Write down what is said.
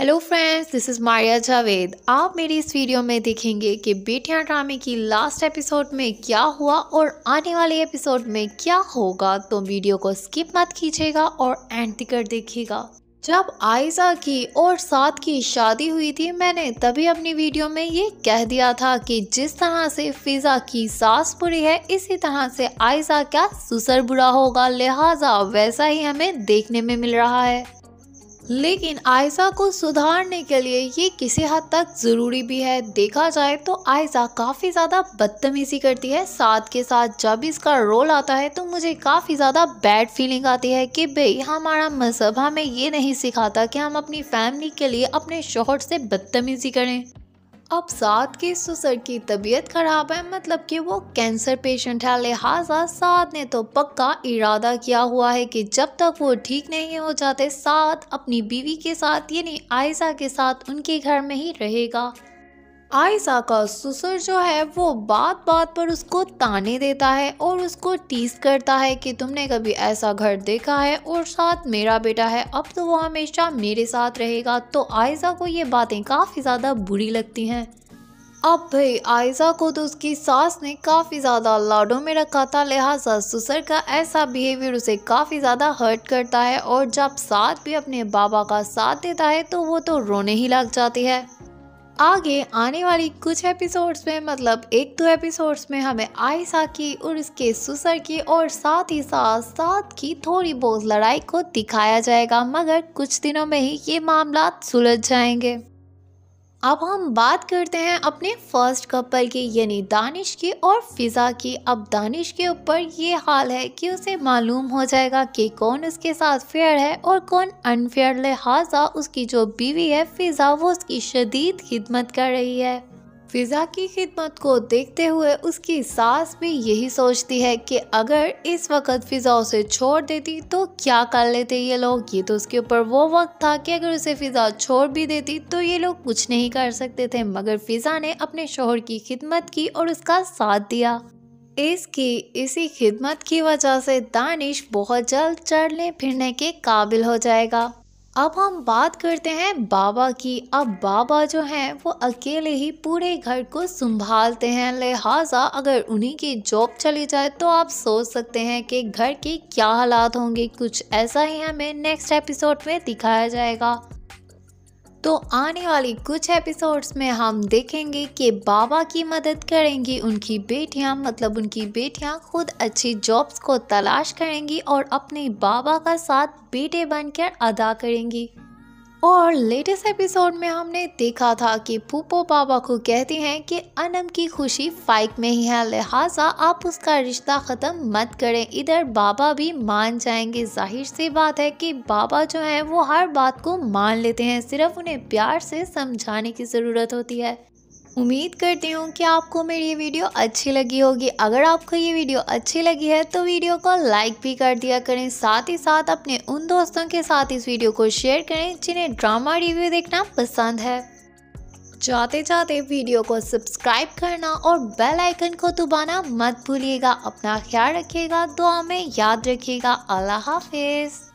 hello friends this is Maria Javed आप मेरी इस वीडियो में देखेंगे कि बेटियां ड्रामे की लास्ट एपिसोड में क्या हुआ और आने वाले एपिसोड में क्या होगा तो वीडियो को स्किप मत कीजिएगा और एंड तक देखिएगा जब आयजा की और साथ की शादी हुई थी मैंने तभी अपनी वीडियो में ये कह दिया था कि जिस तरह से फिज़ा की सास बुरी है इसी तरह से आयजा का सुसर बुरा होगा लिहाजा वैसा ही हमें देखने में मिल रहा है लेकिन आयसा को सुधारने के लिए ये किसी हद तक ज़रूरी भी है देखा जाए तो आयसा काफ़ी ज़्यादा बदतमीजी करती है साथ के साथ जब इसका रोल आता है तो मुझे काफ़ी ज़्यादा बैड फीलिंग आती है कि भाई हमारा मज़हब हमें ये नहीं सिखाता कि हम अपनी फैमिली के लिए अपने शोहर से बदतमीजी करें अब साथ के ससुर की तबीयत खराब है मतलब कि वो कैंसर पेशेंट है लिहाजा साथ ने तो पक्का इरादा किया हुआ है कि जब तक वो ठीक नहीं हो जाते साथ अपनी बीवी के साथ यानी आयसा के साथ उनके घर में ही रहेगा आयसा का ससुर जो है वो बात बात पर उसको ताने देता है और उसको टीस करता है कि तुमने कभी ऐसा घर देखा है और साथ मेरा बेटा है अब तो वो हमेशा मेरे साथ रहेगा तो आयसा को ये बातें काफ़ी ज़्यादा बुरी लगती हैं अब भाई आयसा को तो उसकी सास ने काफ़ी ज़्यादा लाडो में रखा था लिहाजा ससुर का ऐसा बिहेवियर उसे काफ़ी ज़्यादा हर्ट करता है और जब साथ भी अपने बाबा का साथ देता है तो वो तो रोने ही लग जाती है आगे आने वाली कुछ एपिसोड्स में मतलब एक दो एपिसोड्स में हमें आयसा की और उसके सुसर की और साथ ही साथ साथ की थोड़ी बहुत लड़ाई को दिखाया जाएगा मगर कुछ दिनों में ही ये मामला सुलझ जाएंगे अब हम बात करते हैं अपने फर्स्ट कपल की यानी दानिश की और फिज़ा की अब दानिश के ऊपर ये हाल है कि उसे मालूम हो जाएगा कि कौन उसके साथ फेयर है और कौन अनफेयर लिहाजा उसकी जो बीवी है फिज़ा वो उसकी शदीद खिदमत कर रही है फिज़ा की खिदमत को देखते हुए उसकी सास भी यही सोचती है कि अगर इस वक्त फिज़ा उसे छोड़ देती तो क्या कर लेते ये लोग ये तो उसके ऊपर वो वक्त था कि अगर उसे फिज़ा छोड़ भी देती तो ये लोग कुछ नहीं कर सकते थे मगर फिज़ा ने अपने शोहर की खिदमत की और उसका साथ दिया इसकी इसी खिदमत की वजह से दानिश बहुत जल्द चढ़ने फिरने के काबिल हो जाएगा अब हम बात करते हैं बाबा की अब बाबा जो हैं वो अकेले ही पूरे घर को संभालते हैं लिहाजा अगर उन्हीं की जॉब चली जाए तो आप सोच सकते हैं कि घर के क्या हालात होंगे कुछ ऐसा ही हमें नेक्स्ट एपिसोड में दिखाया जाएगा तो आने वाली कुछ एपिसोड्स में हम देखेंगे कि बाबा की मदद करेंगी उनकी बेटियां मतलब उनकी बेटियां खुद अच्छी जॉब्स को तलाश करेंगी और अपने बाबा का साथ बेटे बनकर अदा करेंगी और लेटेस्ट एपिसोड में हमने देखा था कि पुपो बाबा को कहते हैं कि अनम की खुशी फाइक में ही है लिहाजा आप उसका रिश्ता ख़त्म मत करें इधर बाबा भी मान जाएंगे जाहिर सी बात है कि बाबा जो हैं वो हर बात को मान लेते हैं सिर्फ उन्हें प्यार से समझाने की ज़रूरत होती है उम्मीद करती हूँ कि आपको मेरी ये वीडियो अच्छी लगी होगी अगर आपको ये वीडियो अच्छी लगी है तो वीडियो को लाइक भी कर दिया करें साथ ही साथ अपने उन दोस्तों के साथ इस वीडियो को शेयर करें जिन्हें ड्रामा रिव्यू देखना पसंद है जाते जाते वीडियो को सब्सक्राइब करना और बेल आइकन को दबाना मत भूलिएगा अपना ख्याल रखिएगा दुआ में याद रखिएगा अल्लाह हाफिज़